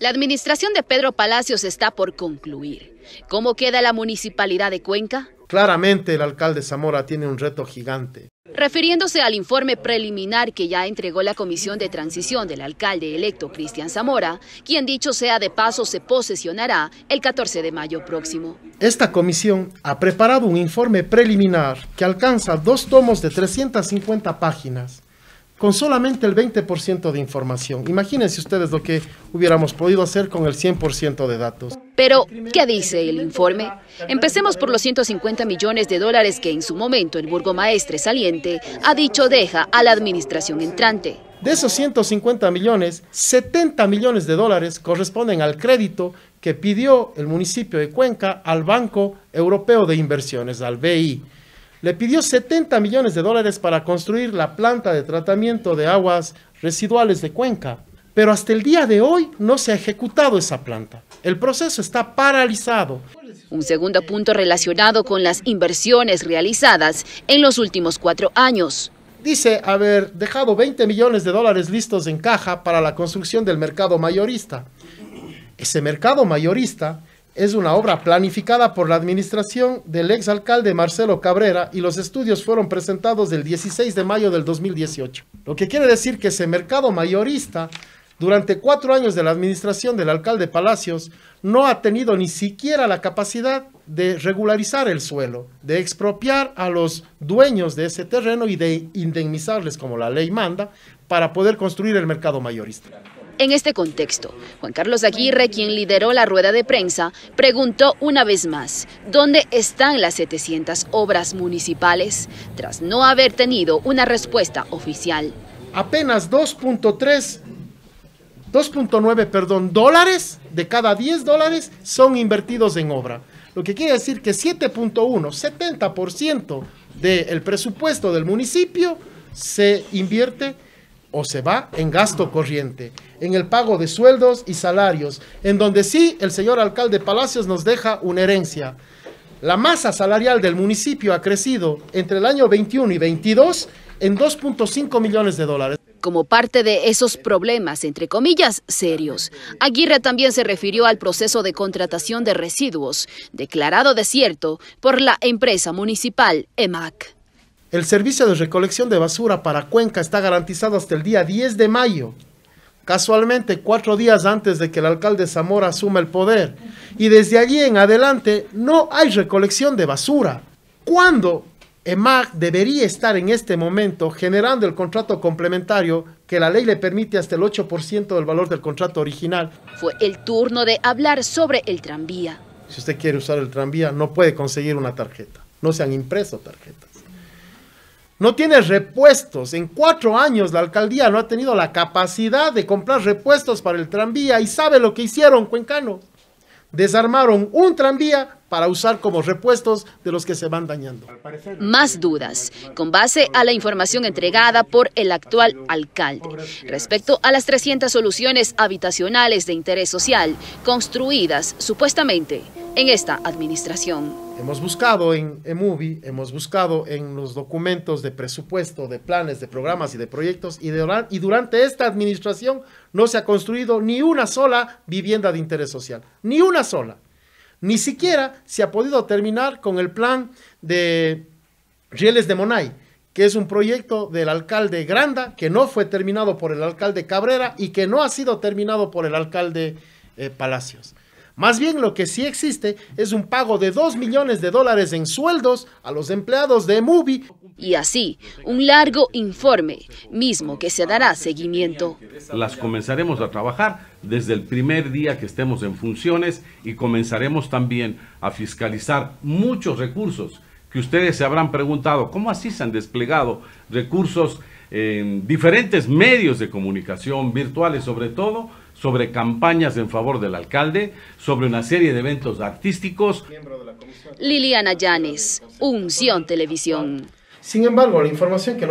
La administración de Pedro Palacios está por concluir. ¿Cómo queda la municipalidad de Cuenca? Claramente el alcalde Zamora tiene un reto gigante. Refiriéndose al informe preliminar que ya entregó la Comisión de Transición del alcalde electo Cristian Zamora, quien dicho sea de paso se posesionará el 14 de mayo próximo. Esta comisión ha preparado un informe preliminar que alcanza dos tomos de 350 páginas con solamente el 20% de información. Imagínense ustedes lo que hubiéramos podido hacer con el 100% de datos. Pero, ¿qué dice el informe? Empecemos por los 150 millones de dólares que en su momento el burgomaestre saliente ha dicho deja a la administración entrante. De esos 150 millones, 70 millones de dólares corresponden al crédito que pidió el municipio de Cuenca al Banco Europeo de Inversiones, al BI le pidió 70 millones de dólares para construir la planta de tratamiento de aguas residuales de Cuenca, pero hasta el día de hoy no se ha ejecutado esa planta. El proceso está paralizado. Un segundo punto relacionado con las inversiones realizadas en los últimos cuatro años. Dice haber dejado 20 millones de dólares listos en caja para la construcción del mercado mayorista. Ese mercado mayorista es una obra planificada por la administración del exalcalde Marcelo Cabrera y los estudios fueron presentados el 16 de mayo del 2018. Lo que quiere decir que ese mercado mayorista, durante cuatro años de la administración del alcalde Palacios, no ha tenido ni siquiera la capacidad de regularizar el suelo, de expropiar a los dueños de ese terreno y de indemnizarles como la ley manda para poder construir el mercado mayorista. En este contexto, Juan Carlos Aguirre, quien lideró la rueda de prensa, preguntó una vez más, ¿dónde están las 700 obras municipales? Tras no haber tenido una respuesta oficial. Apenas 2.3 2.9, perdón, dólares de cada 10 dólares son invertidos en obra. Lo que quiere decir que 7.1, 70% del presupuesto del municipio se invierte o se va en gasto corriente, en el pago de sueldos y salarios, en donde sí el señor alcalde Palacios nos deja una herencia. La masa salarial del municipio ha crecido entre el año 21 y 22 en 2.5 millones de dólares. Como parte de esos problemas, entre comillas, serios, Aguirre también se refirió al proceso de contratación de residuos, declarado desierto por la empresa municipal EMAC. El servicio de recolección de basura para Cuenca está garantizado hasta el día 10 de mayo, casualmente cuatro días antes de que el alcalde Zamora asuma el poder. Y desde allí en adelante no hay recolección de basura. ¿Cuándo EMAC debería estar en este momento generando el contrato complementario que la ley le permite hasta el 8% del valor del contrato original? Fue el turno de hablar sobre el tranvía. Si usted quiere usar el tranvía, no puede conseguir una tarjeta. No se han impreso tarjetas no tiene repuestos. En cuatro años la alcaldía no ha tenido la capacidad de comprar repuestos para el tranvía y sabe lo que hicieron, Cuencano. Desarmaron un tranvía para usar como repuestos de los que se van dañando. Más dudas, con base a la información entregada por el actual alcalde, respecto a las 300 soluciones habitacionales de interés social construidas supuestamente en esta administración. Hemos buscado en EMUBI, hemos buscado en los documentos de presupuesto, de planes, de programas y de proyectos, y, de, y durante esta administración no se ha construido ni una sola vivienda de interés social, ni una sola. Ni siquiera se ha podido terminar con el plan de Rieles de Monay, que es un proyecto del alcalde Granda, que no fue terminado por el alcalde Cabrera y que no ha sido terminado por el alcalde eh, Palacios. Más bien lo que sí existe es un pago de 2 millones de dólares en sueldos a los empleados de Mubi. Y así, un largo informe, mismo que se dará seguimiento. Las comenzaremos a trabajar desde el primer día que estemos en funciones y comenzaremos también a fiscalizar muchos recursos que ustedes se habrán preguntado, ¿cómo así se han desplegado recursos en diferentes medios de comunicación virtuales sobre todo? sobre campañas en favor del alcalde, sobre una serie de eventos artísticos. Liliana Llanes, Unción Televisión. Sin embargo, la información que nos